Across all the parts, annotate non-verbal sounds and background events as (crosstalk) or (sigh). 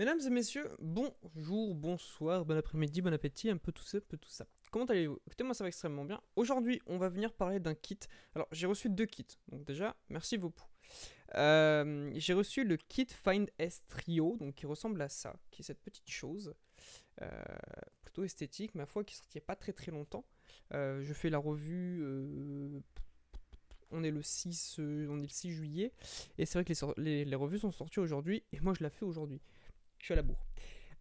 Mesdames et messieurs, bonjour, bonsoir, bon après-midi, bon appétit, un peu tout ça, un peu tout ça. Comment allez-vous Écoutez, moi ça va extrêmement bien. Aujourd'hui, on va venir parler d'un kit. Alors, j'ai reçu deux kits, donc déjà, merci beaucoup. Euh, j'ai reçu le kit Find S Trio, donc qui ressemble à ça, qui est cette petite chose, euh, plutôt esthétique, ma foi, qui sortit il n'y pas très très longtemps. Euh, je fais la revue on est le 6, on est le 6 juillet, et c'est vrai que les, revues sont sorties aujourd'hui, et moi je la fais aujourd'hui. Je suis à la bourre.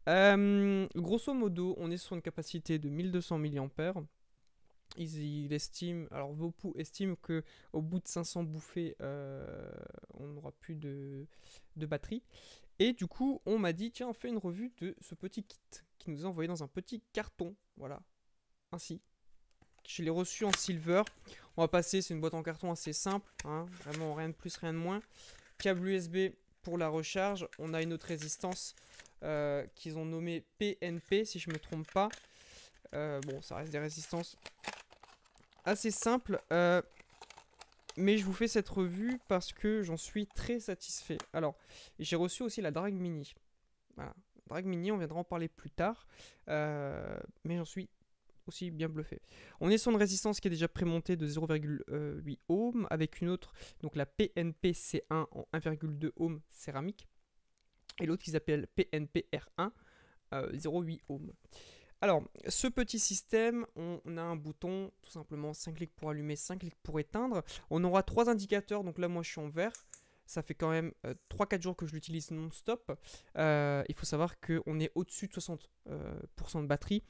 Euh, grosso modo, on est sur une capacité de 1200 mAh. Ils, estiment, alors Vopou estime que au bout de 500 bouffées, euh, on n'aura plus de, batterie. Et du coup, on m'a dit, tiens, on fait une revue de ce petit kit qui nous est envoyé dans un petit carton. Voilà, ainsi. Je l'ai reçu en silver. On va passer, c'est une boîte en carton assez simple, hein. vraiment rien de plus, rien de moins. Câble USB pour la recharge. On a une autre résistance euh, qu'ils ont nommé PNP, si je ne me trompe pas. Euh, bon, ça reste des résistances assez simples. Euh, mais je vous fais cette revue parce que j'en suis très satisfait. Alors, j'ai reçu aussi la Drag Mini. Voilà. Drag Mini, on viendra en parler plus tard. mais j'en suis aussi bien bluffé. On est sur une résistance qui est déjà prémontée de 0,8 ohm avec une autre, donc la PNP c 1 en 1,2 ohm céramique et l'autre qui s'appelle PNPR1 0,8 ohm. Alors, ce petit système, on a un bouton, tout simplement 5 clics pour allumer, 5 clics pour éteindre. On aura 3 indicateurs, donc là moi je suis en vert. Ça fait quand même 3-4 euh, jours que je l'utilise non-stop. Euh, il faut savoir qu'on est au-dessus de 60% euh, de batterie.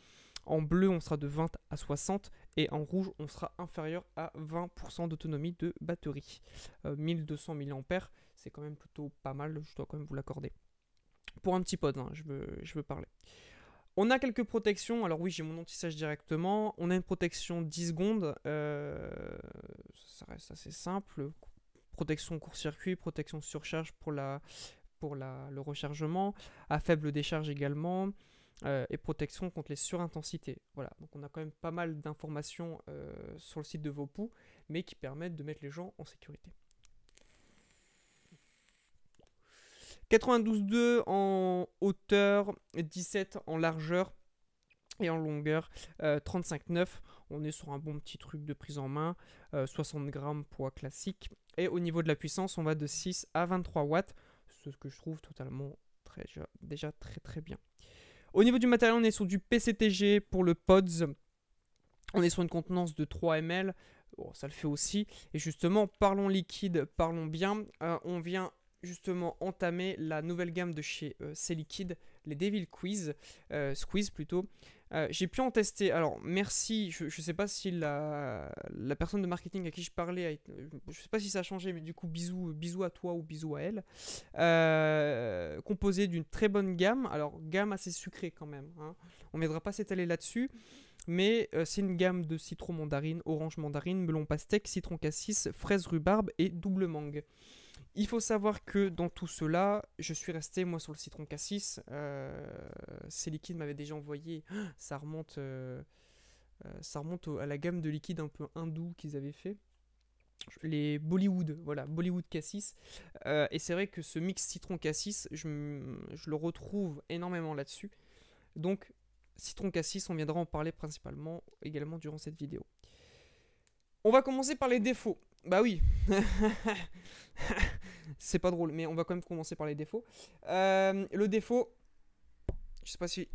En bleu, on sera de 20 à 60 et en rouge, on sera inférieur à 20% d'autonomie de batterie. 1200 mAh, c'est quand même plutôt pas mal, je dois quand même vous l'accorder. Pour un petit pod, hein, je, veux, parler. On a quelques protections. Alors oui, j'ai mon anti directement. On a une protection 10 secondes. Euh, ça reste assez simple. Protection court-circuit, protection surcharge pour, la, pour le rechargement. À faible décharge également. Euh, et protection contre les surintensités. Voilà, donc on a quand même pas mal d'informations euh, sur le site de Vopou, mais qui permettent de mettre les gens en sécurité. 92,2 en hauteur, 17 en largeur et en longueur 35,9. Euh, on est sur un bon petit truc de prise en main, 60 euh, grammes poids classique. Et au niveau de la puissance, on va de 6 à 23 watts, ce que je trouve totalement très, déjà très très bien. Au niveau du matériel, on est sur du PCTG pour le Pods. On est sur une contenance de 3 ml. Bon, ça le fait aussi. Et justement, parlons liquide, parlons bien. Euh, on vient justement entamé la nouvelle gamme de chez euh, les Devil Quiz, euh, Squeeze plutôt. Euh, j'ai pu en tester. Alors, merci. Je ne sais pas si la, personne de marketing à qui je parlais, a, ne euh, je sais pas si ça a changé, mais du coup, bisous, à toi ou bisous à elle. composé d'une très bonne gamme. Alors, gamme assez sucrée quand même. Hein. On ne m'aidera pas s'étaler là-dessus. Mais c'est une gamme de citron mandarine, orange mandarine, melon pastèque, citron cassis, fraise rhubarbe et double mangue. Il faut savoir que dans tout cela, je suis resté moi sur le citron cassis. Euh, ces liquides m'avaient déjà envoyé. (gasps) Ça remonte, euh, euh, ça remonte à la gamme de liquides un peu hindous qu'ils avaient fait. Les Bollywood, voilà, Bollywood cassis. et c'est vrai que ce mix citron cassis, je le retrouve énormément là-dessus. Donc, citron cassis, on viendra en parler principalement également durant cette vidéo. On va commencer par les défauts. Bah oui. (laughs) C'est pas drôle, mais on va quand même commencer par les défauts. Euh, le défaut, je sais pas si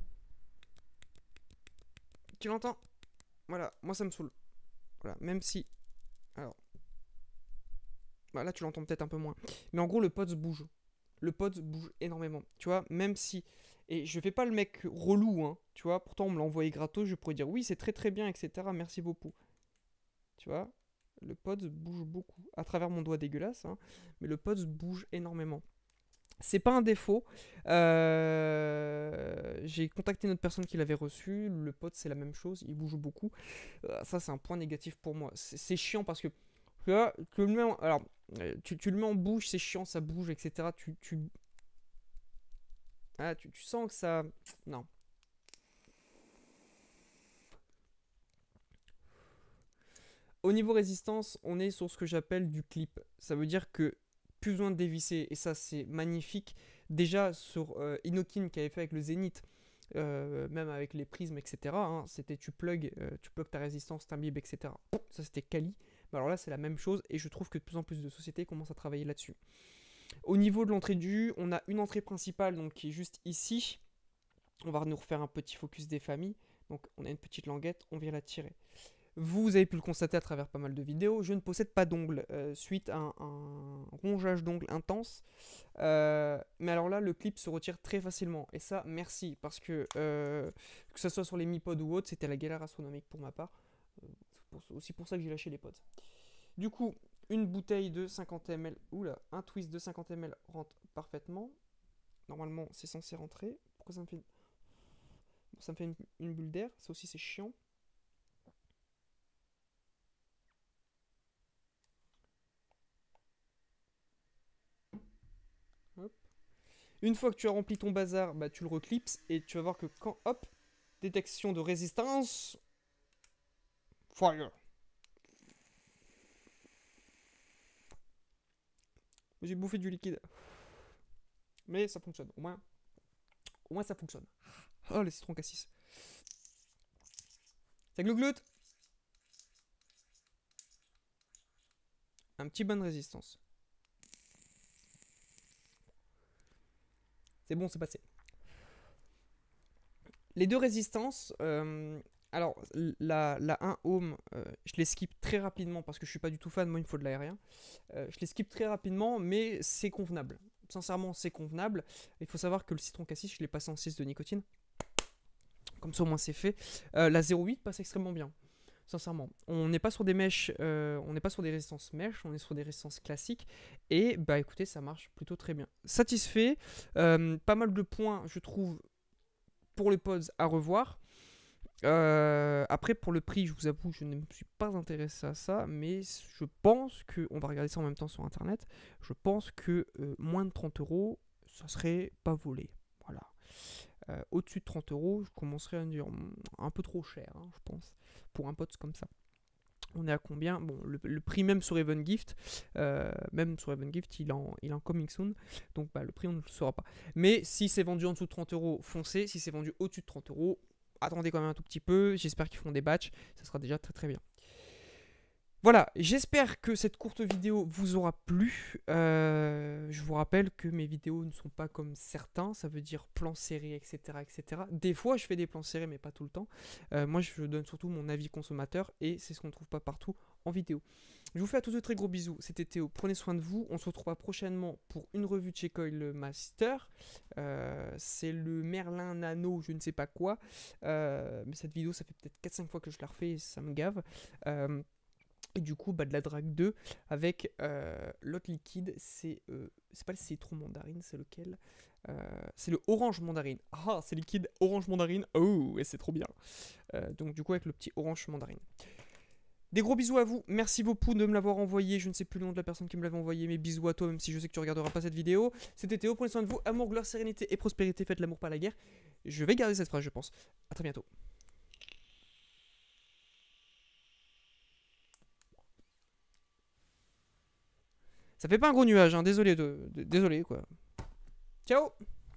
tu l'entends. Voilà, moi ça me saoule. Voilà, même si, alors, bah, là tu l'entends peut-être un peu moins. Mais en gros, le pote bouge. Le pote bouge énormément. Tu vois, même si, et je fais pas le mec relou, hein. Tu vois, pourtant on me l'a envoyé gratos, je pourrais dire oui, c'est très très bien, etc. Merci beaucoup. Tu vois le PODS bouge beaucoup, à travers mon doigt dégueulasse, hein, mais le PODS bouge énormément. C'est pas un défaut. Euh, j'ai contacté une autre personne qui l'avait reçu. Le pote, c'est la même chose. Il bouge beaucoup. Euh, ça, c'est un point négatif pour moi. C'est chiant parce que que, alors, euh, tu, le mets en bouche, c'est chiant, ça bouge, etc. Tu, tu, ah, tu, tu sens que ça. Non. Au niveau résistance, on est sur ce que j'appelle du clip. Ça veut dire que plus besoin de dévisser, et ça c'est magnifique. Déjà sur euh, Inokin qui avait fait avec le Zénith, euh, même avec les prismes, etc. Hein, c'était tu plug, euh, tu plug ta résistance, t'imbibes, etc. Ça c'était Kali, alors là c'est la même chose et je trouve que de plus en plus de sociétés commencent à travailler là-dessus. Au niveau de l'entrée du, on a une entrée principale donc qui est juste ici. On va nous refaire un petit focus des familles. Donc on a une petite languette, on vient la tirer. Vous avez pu le constater à travers pas mal de vidéos, je ne possède pas d'ongles euh, suite à un, rongeage d'ongles intense. Euh, mais alors là, le clip se retire très facilement. Et ça, merci, parce que euh, que ce soit sur les mi-pods ou autres, c'était la galère astronomique pour ma part. C'est aussi pour ça que j'ai lâché les pods. Du coup, une bouteille de 50 ml, oula, un twist de 50 ml rentre parfaitement. Normalement, c'est censé rentrer. Pourquoi ça me fait, ça me fait une, une bulle d'air Ça aussi, c'est chiant. Une fois que tu as rempli ton bazar, bah, tu le reclipses et tu vas voir que quand, hop, détection de résistance. Fire. J'ai bouffé du liquide. Mais ça fonctionne, au moins. Au moins ça fonctionne. Oh, les citrons cassis. Ça glougloute. Un petit bain de résistance. C'est bon, c'est passé. Les deux résistances, euh, alors la, la 1 ohm, euh, je les skip très rapidement parce que je suis pas du tout fan, moi il me faut de l'aérien. Euh, je les skip très rapidement, mais c'est convenable. Sincèrement, c'est convenable. Il faut savoir que le citron cassis, je l'ai passé en 6 de nicotine. Comme ça au moins c'est fait. la 08 passe extrêmement bien sincèrement. On n'est pas sur des mèches, euh, on n'est pas sur des résistances mèches, on est sur des résistances classiques. Et bah écoutez, ça marche plutôt très bien. Satisfait, euh, pas mal de points, je trouve, pour les pods à revoir. Euh, après, pour le prix, je vous avoue, je ne me suis pas intéressé à ça, mais je pense que, on va regarder ça en même temps sur internet, je pense que moins de 30 euros, ça serait pas volé. Voilà. Euh, au-dessus de 30 euros, je commencerai à dire mm, un peu trop cher, hein, je pense, pour un pote comme ça. On est à combien Bon, le, prix même sur Even Gift, euh, même sur Even Gift, il en, il en coming soon, donc bah, le prix on ne le saura pas. Mais si c'est vendu en dessous de 30 euros, foncez. Si c'est vendu au-dessus de 30 euros, attendez quand même un tout petit peu. J'espère qu'ils font des batchs, ça sera déjà très très bien. Voilà, j'espère que cette courte vidéo vous aura plu. Euh, je vous rappelle que mes vidéos ne sont pas comme certains, ça veut dire plan serré, etc., etc. Des fois, je fais des plans serrés, mais pas tout le temps. Euh, moi, je donne surtout mon avis consommateur et c'est ce qu'on ne trouve pas partout en vidéo. Je vous fais à tous de très gros bisous. C'était Théo. Prenez soin de vous. On se retrouvera prochainement pour une revue de chez Coil Master. Euh, c'est le Merlin Nano, je ne sais pas quoi. mais cette vidéo, ça fait peut-être 4-5 fois que je la refais et ça me gave. Et du coup, bah, de la drague 2 avec euh, l'autre liquide, c'est euh, c'est pas le citron mandarine, c'est lequel euh, C'est le orange mandarine. Ah, c'est liquide orange mandarine. Oh, et c'est trop bien. donc du coup, avec le petit orange mandarine. Des gros bisous à vous. Merci beaucoup de me l'avoir envoyé. Je ne sais plus le nom de la personne qui me l'avait envoyé, mais bisous à toi, même si je sais que tu regarderas pas cette vidéo. C'était Théo. Prenez soin de vous. Amour, gloire, sérénité et prospérité. Faites l'amour, pas la guerre. Je vais garder cette phrase, je pense. À très bientôt. Ça fait pas un gros nuage, hein. désolé, de... désolé quoi. Ciao